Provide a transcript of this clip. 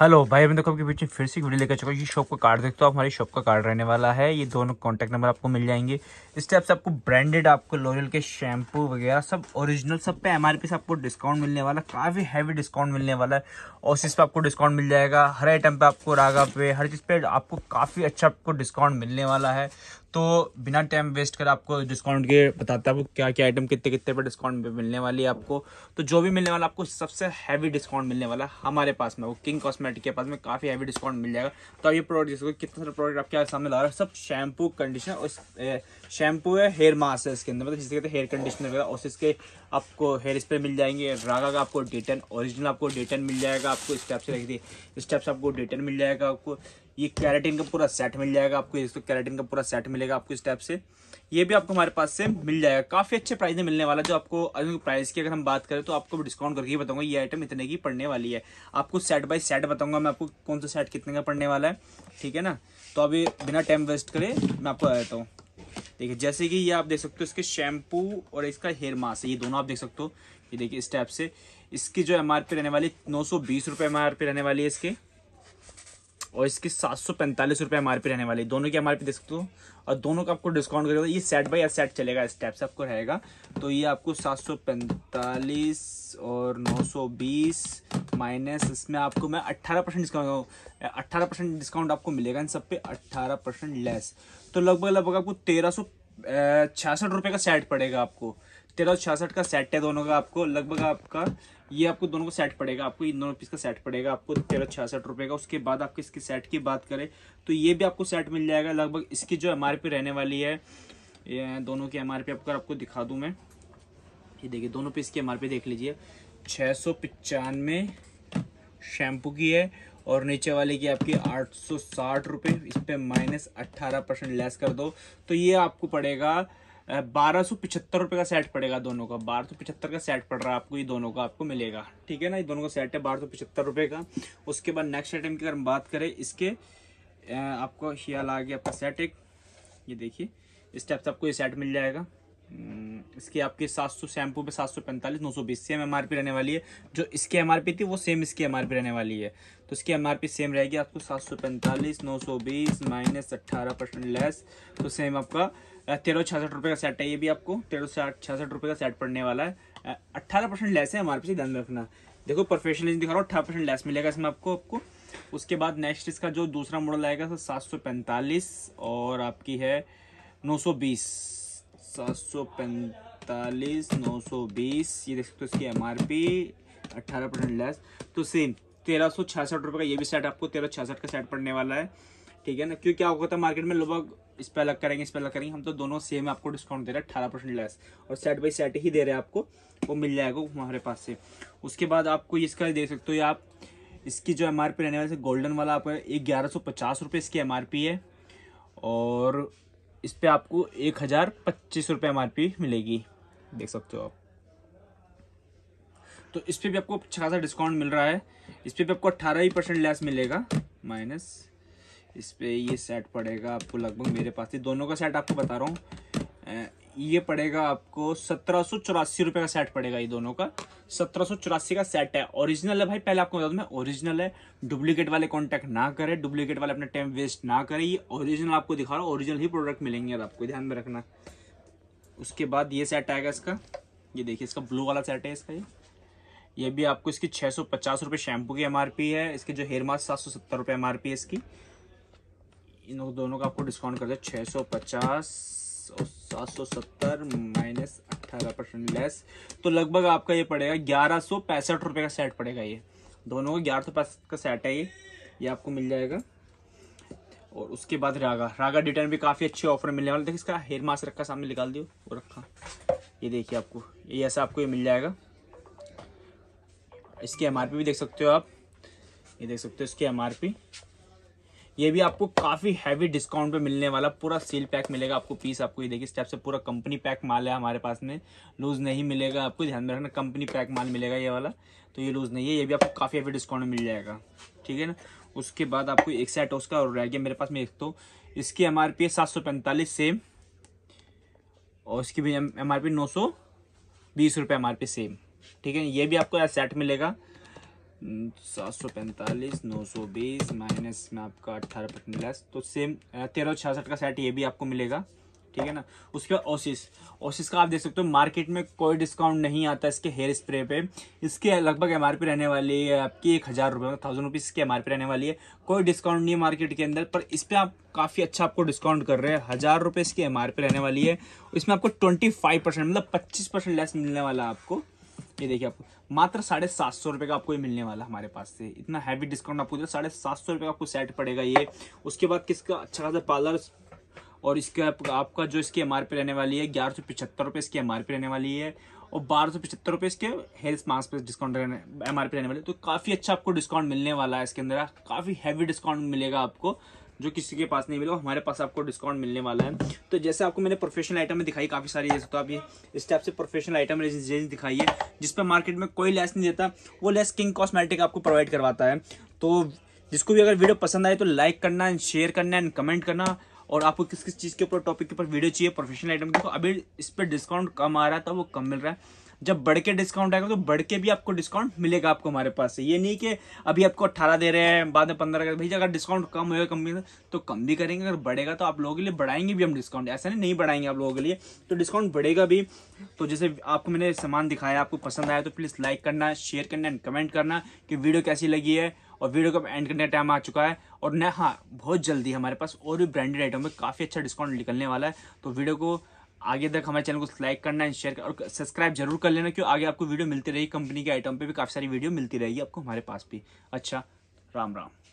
hello भाई अभी देखो आपके बीच में फिर से वीडियो लेकर चुका ये शॉप का कार्ड देखते हो आप हमारी शॉप का कार्ड रहने वाला है ये दोनों कॉन्टैक्ट नंबर आपको मिल जाएंगे इस टाइप से आपको ब्रांडेड आपको लोरियल के शैम्पू वगैरह सब ओरिजिनल सब पे एम से आपको डिस्काउंट मिलने वाला काफ़ी हैवी डिस्काउंट मिलने वाला है और इस पर आपको डिस्काउंट मिल जाएगा हर आइटम पर आपको रागा पे हर चीज़ पर आपको काफ़ी अच्छा आपको डिस्काउंट मिलने वाला है तो बिना टाइम वेस्ट कर आपको डिस्काउंट के बताता वो क्या क्या आइटम कितने कितने पर डिस्काउंट मिलने वाली है आपको तो जो भी मिलने वाला आपको सबसे हैवी डिस्काउंट मिलने वाला हमारे पास में वो किंग कॉस्मेटिक के पास में काफ़ी हैवी डिस्काउंट मिल जाएगा तो ये प्रोडक्ट जिसको कितने सारे प्रोडक्ट आपके सामने ला रहा है सब शैम्पू कंडीशनर और शैम्पू है हेयर मास्क है इसके अंदर मतलब जिसके कहते हेयर कंडीशनर वगैरह और इसके आपको हेयर स्प्रे मिल जाएंगे रागा का आपको डिटेन ओरिजिनल आपको डिटेन मिल जाएगा आपको स्टेप्स रखिए स्टेप्स आपको डिटेन मिल जाएगा आपको ये कैरेटिन का पूरा सेट मिल जाएगा आपको इसको कैरेटिन का पूरा सेट मिलेगा आपको इस टाइप से ये भी आपको हमारे पास से मिल जाएगा काफ़ी अच्छे प्राइस में मिलने वाला जो आपको प्राइस की अगर हम बात करें तो आपको डिस्काउंट करके ही बताऊंगा ये आइटम इतने की पड़ने वाली है आपको सेट बाय सेट बताऊंगा मैं आपको कौन सा सेट कितने का पड़ने वाला है ठीक है ना तो अभी बिना टाइम वेस्ट करे मैं आपको जाता हूँ देखिए जैसे कि ये आप देख सकते हो इसके शैम्पू और इसका हेयर मास्क ये दोनों आप देख सकते हो ये देखिए इस टाइप से इसकी जो एम रहने वाली नौ सौ बीस रहने वाली है इसके और इसकी सात सौ पैंतालीस रुपये एम रहने वाली दोनों की एम आर देख सकते हो और दोनों का आपको डिस्काउंट करेगा ये सेट बाई सेट चलेगा इस से आपको रहेगा तो ये आपको सात सौ पैंतालीस और नौ सौ बीस माइनस इसमें आपको मैं अट्ठारह परसेंट डिस्काउंट अट्ठारह परसेंट डिस्काउंट आपको मिलेगा इन सब पे अट्ठारह परसेंट लेस तो लगभग लगभग आपको तेरह सौ छियासठ रुपये का सेट पड़ेगा आपको तेरह छियासठ का सेट है दोनों का आपको लगभग आपका ये आपको दोनों को सेट पड़ेगा आपको इन दोनों पीस का सेट पड़ेगा आपको तेरह छियासठ रुपये का उसके बाद आपके इसके सेट की बात करें तो ये भी आपको सेट मिल जाएगा लगभग इसकी जो एम रहने वाली है ये दोनों की एम आर पी आपको दिखा दूँ मैं ये देखिए दोनों पीस की एम देख लीजिए छः सौ पचानवे शैम्पू की है और नीचे वाले की आपकी आठ सौ साठ रुपये इस पर माइनस अट्ठारह परसेंट लेस कर दो तो ये आपको पड़ेगा बारह सौ पिछहत्तर रुपये का सेट पड़ेगा दोनों का बारह सौ पिछहत्तर का सेट पड़ रहा है आपको ये दोनों का आपको मिलेगा ठीक है ना ये दोनों का सेट है बारह सौ पिछहत्तर रुपये का उसके बाद नेक्स्ट आइटम की अगर हम बात करें इसके आपको शिया आ गया आपका सेट एक ये देखिए इस टाइप से आपको ये सेट मिल जाएगा हम्म, इसकी आपकी सात सौ शैम्पू पे सात सौ पैंतालीस नौ सौ बीस सेम एम आर पी रहने वाली है जो इसकी एम आर पी थी वो सेम इसकी एम आर पी रहने वाली है तो इसकी एम आर पी सेम रहेगी आपको सात सौ पैंतालीस नौ सौ बीस माइनस अट्ठारह परसेंट लेस तो सेम आपका तेरह छियासठ रुपये का सेट है ये भी आपको तेरह सौ छियासठ रुपये का सेट पड़ने वाला है अट्ठारह परसेंट लेस है एम आर पी से ध्यान रखना देखो प्रोफेशनल दिखा रहा हूँ अट्ठारह परसेंट लेस मिलेगा इसमें आपको आपको उसके बाद नेक्स्ट इसका जो दूसरा मॉडल आएगा सर सात सौ पैंतालीस और आपकी है नौ सौ बीस सात सौ पैंतालीस नौ सौ बीस ये देख सकते हो इसकी एम आर पी अट्ठारह परसेंट लेस तो सेम तेरह सौ छियासठ रुपये का ये भी सेट आपको तेरह छियासठ का सेट पड़ने वाला है ठीक है ना क्यों क्या होगा था मार्केट में लोग इस पर अलग करेंगे इस पर अलग करेंगे हम तो दोनों सेम आपको डिस्काउंट दे रहे हैं अठारह परसेंट लेस और सेट बाई सेट ही दे रहे हैं आपको वो मिल जाएगा हमारे पास से उसके बाद आपको इसका देख सकते हो आप इसकी जो एम रहने वाली गोल्डन वाला आपका एक ग्यारह सौ पचास रुपये इसकी एम है और इस पर आपको एक हज़ार पच्चीस रुपये एम मिलेगी देख सकते हो आप तो इस पर भी आपको अच्छा खासा डिस्काउंट मिल रहा है इस पर भी आपको अट्ठारह ही परसेंट लेस मिलेगा माइनस इस पर ये सेट पड़ेगा आपको लगभग मेरे पास ही दोनों का सेट आपको बता रहा हूँ ये पड़ेगा आपको सत्रह सौ चौरासी रुपये का सेट पड़ेगा ये दोनों का सत्रह सौ चौरासी का सेट है ओरिजिनल है भाई पहले आपको बता दूं मैं ओरिजिनल है डुप्लीकेट वाले कांटेक्ट ना करें डुप्लीकेट वाले अपना टाइम वेस्ट ना करें ये ओरिजिनल आपको दिखा रहा हूँ ओरिजिनल ही प्रोडक्ट मिलेंगे आपको ध्यान में रखना उसके बाद ये सेट आएगा इसका ये देखिए इसका ब्लू वाला सेट है इसका ये ये भी आपको इसकी छः सौ पचास रुपये शैम्पू की पी है इसकी जो हेयर मास्क सात सौ सत्तर रुपये एम इसकी इन दोनों का आपको डिस्काउंट कर दे छः सौ पचास और सात सौ सत्तर माइनस अट्ठारह परसेंट लेस तो लगभग आपका ये पड़ेगा ग्यारह सौ पैंसठ रुपये का सेट पड़ेगा ये दोनों का ग्यारह सौ पैंसठ का सेट है ये ये आपको मिल जाएगा और उसके बाद रागा रागा डिटेन भी काफ़ी अच्छे ऑफर मिलने वाले देखिए इसका हेयर मास्क रखा सामने निकाल दियो वो रखा ये देखिए आपको ये ऐसा आपको ये मिल जाएगा इसकी एम भी देख सकते हो आप ये देख सकते हो इसकी एम ये भी आपको काफी हैवी डिस्काउंट पे मिलने वाला पूरा सील पैक मिलेगा आपको पीस आपको ये देखिए स्टेप से पूरा कंपनी पैक माल है हमारे पास में लूज नहीं मिलेगा आपको ध्यान में रखना कंपनी पैक माल मिलेगा ये वाला तो ये लूज नहीं है ये भी आपको काफी हैवी डिस्काउंट में मिल जाएगा ठीक है ना उसके बाद आपको एक सेट उसका और रह गया मेरे पास में एक तो इसकी एम आर पी है सात सौ पैंतालीस सेम और इसकी भी एम आर पी नौ सौ बीस रुपये एम आर पी सेम ठीक है ये भी आपको सेट मिलेगा सात सौ पैंतालीस नौ सौ बीस माइनस में आपका अट्ठारह लेस तो सेम तेरह छियासठ का सेट ये भी आपको मिलेगा ठीक है ना उसके बाद ओसिस ओसिस का आप देख सकते हो मार्केट में कोई डिस्काउंट नहीं आता इसके हेयर स्प्रे पे इसके लगभग एम रहने वाली है आपकी एक हज़ार रुपये थाउजेंड रुपीज़ इसके एम रहने वाली है कोई डिस्काउंट नहीं है मार्केट के अंदर पर इस पर आप काफ़ी अच्छा आपको डिस्काउंट कर रहे हैं हज़ार रुपये इसकी एम रहने वाली है इसमें आपको ट्वेंटी फाइव परसेंट मतलब पच्चीस परसेंट लेस मिलने वाला आपको ये देखिए आपको मात्र साढ़े सात सौ रुपये का आपको ये मिलने वाला हमारे पास से इतना हैवी डिस्काउंट आपको साढ़े सात सौ रुपये का आपको सेट पड़ेगा ये उसके बाद किसका अच्छा खासा पार्लर और आप, आपका जो इसकी एम आर रहने वाली है ग्यारह सौ पिछहत्तर रुपये इसकी एम आर रहने वाली है और बारह सौ पचहत्तर रुपये इसके हेल्थ मास्क पे डिस्काउंट रहने एम आर रहने वाले तो काफ़ी अच्छा आपको डिस्काउंट मिलने वाला है इसके अंदर काफ़ी हैवी डिस्काउंट मिलेगा आपको जो किसी के पास नहीं मिले हमारे पास आपको डिस्काउंट मिलने वाला है तो जैसे आपको मैंने प्रोफेशनल आइटम में दिखाई काफ़ी सारी तो आप ये इस टाइप से प्रोफेशनल आइटम रेंज दिखाई है जिस पर मार्केट में कोई लेस नहीं देता वो लेस किंग कॉस्मेटिक आपको प्रोवाइड करवाता है तो जिसको भी अगर वीडियो पसंद आए तो लाइक करना एंड शेयर करना एंड कमेंट करना और आपको किस किस चीज़ के ऊपर टॉपिक के ऊपर वीडियो चाहिए प्रोफेशनल आइटम की तो अभी इस पर डिस्काउंट कम आ रहा था तो वो कम मिल रहा है जब बढ़ के डिस्काउंट आएगा तो बढ़ के भी आपको डिस्काउंट मिलेगा आपको हमारे पास से ये नहीं कि अभी आपको अट्ठारह दे रहे हैं बाद में पंद्रह कर भैया अगर डिस्काउंट कम होगा कंपनी तो कम भी करेंगे अगर बढ़ेगा तो आप लोगों के लिए बढ़ाएंगे भी हम डिस्काउंट ऐसा नहीं नहीं बढ़ाएंगे आप लोगों के लिए तो डिस्काउंट बढ़ेगा भी तो जैसे आपको मैंने सामान दिखाया आपको पसंद आया तो प्लीज़ लाइक करना शेयर करना एंड कमेंट करना कि वीडियो कैसी लगी है और वीडियो का एंड करने का टाइम आ चुका है और न हाँ बहुत जल्दी हमारे पास और भी ब्रांडेड आइटम में काफ़ी अच्छा डिस्काउंट निकलने वाला है तो वीडियो को आगे तक हमारे चैनल को लाइक करना एंड शेयर और सब्सक्राइब जरूर कर लेना क्यों आगे आपको वीडियो मिलती रहेगी कंपनी के आइटम पे भी काफ़ी सारी वीडियो मिलती रहेगी आपको हमारे पास भी अच्छा राम राम